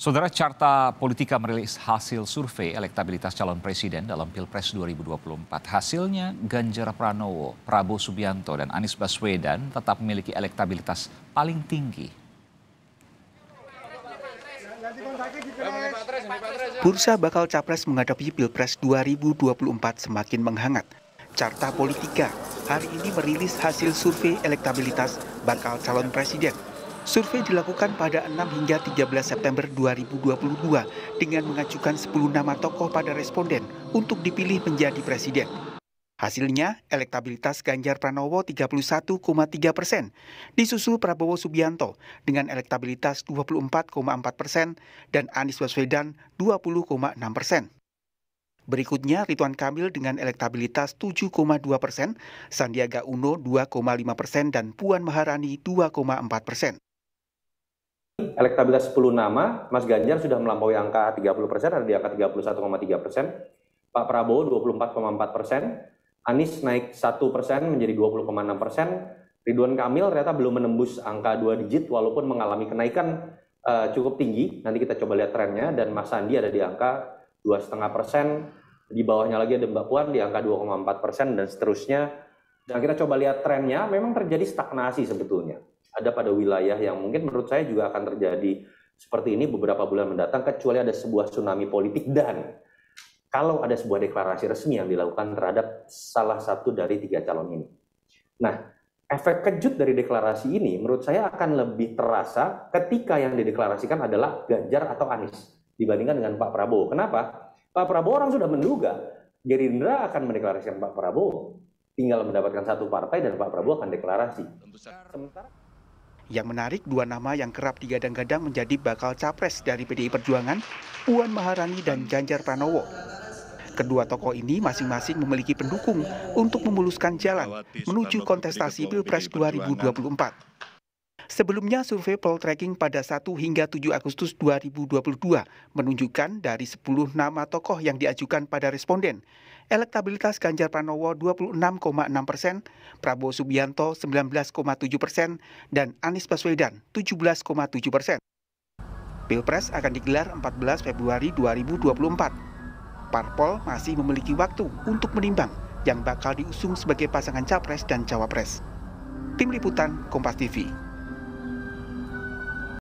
Saudara Carta Politika merilis hasil survei elektabilitas calon presiden dalam Pilpres 2024. Hasilnya Ganjar Pranowo, Prabowo Subianto, dan Anies Baswedan tetap memiliki elektabilitas paling tinggi. Bursa bakal capres menghadapi Pilpres 2024 semakin menghangat. Carta Politika hari ini merilis hasil survei elektabilitas bakal calon presiden Survei dilakukan pada 6 hingga 13 September 2022 dengan mengajukan 10 nama tokoh pada responden untuk dipilih menjadi presiden. Hasilnya, elektabilitas Ganjar Pranowo 31,3 persen, disusul Prabowo Subianto dengan elektabilitas 24,4 persen dan Anies Baswedan 20,6 persen. Berikutnya Rituan Kamil dengan elektabilitas 7,2 persen, Sandiaga Uno 2,5 persen, dan Puan Maharani 2,4 persen elektabilitas 10 nama, Mas Ganjar sudah melampaui angka 30 persen, ada di angka 31,3 persen. Pak Prabowo 24,4 persen, Anies naik 1 persen menjadi 20,6 persen, Ridwan Kamil ternyata belum menembus angka 2 digit walaupun mengalami kenaikan uh, cukup tinggi. Nanti kita coba lihat trennya dan Mas Sandi ada di angka 2,5 persen, di bawahnya lagi ada Mbak Puan di angka 2,4 persen dan seterusnya. Dan kita coba lihat trennya, memang terjadi stagnasi sebetulnya ada pada wilayah yang mungkin menurut saya juga akan terjadi seperti ini beberapa bulan mendatang kecuali ada sebuah tsunami politik dan kalau ada sebuah deklarasi resmi yang dilakukan terhadap salah satu dari tiga calon ini. Nah, efek kejut dari deklarasi ini menurut saya akan lebih terasa ketika yang dideklarasikan adalah Ganjar atau Anies dibandingkan dengan Pak Prabowo. Kenapa? Pak Prabowo orang sudah menduga Gerindra akan mendeklarasikan Pak Prabowo, tinggal mendapatkan satu partai dan Pak Prabowo akan deklarasi. Sementara yang menarik, dua nama yang kerap digadang-gadang menjadi bakal capres dari PDI Perjuangan, Puan Maharani dan Ganjar Pranowo. Kedua tokoh ini masing-masing memiliki pendukung untuk memuluskan jalan menuju kontestasi Pilpres 2024. Sebelumnya survei poll tracking pada 1 hingga 7 Agustus 2022 menunjukkan dari 10 nama tokoh yang diajukan pada responden, elektabilitas Ganjar Pranowo 26,6 persen, Prabowo Subianto 19,7 persen, dan Anies Baswedan 17,7 persen. Pilpres akan digelar 14 Februari 2024. Parpol masih memiliki waktu untuk menimbang yang bakal diusung sebagai pasangan capres dan cawapres. Tim Liputan Kompas TV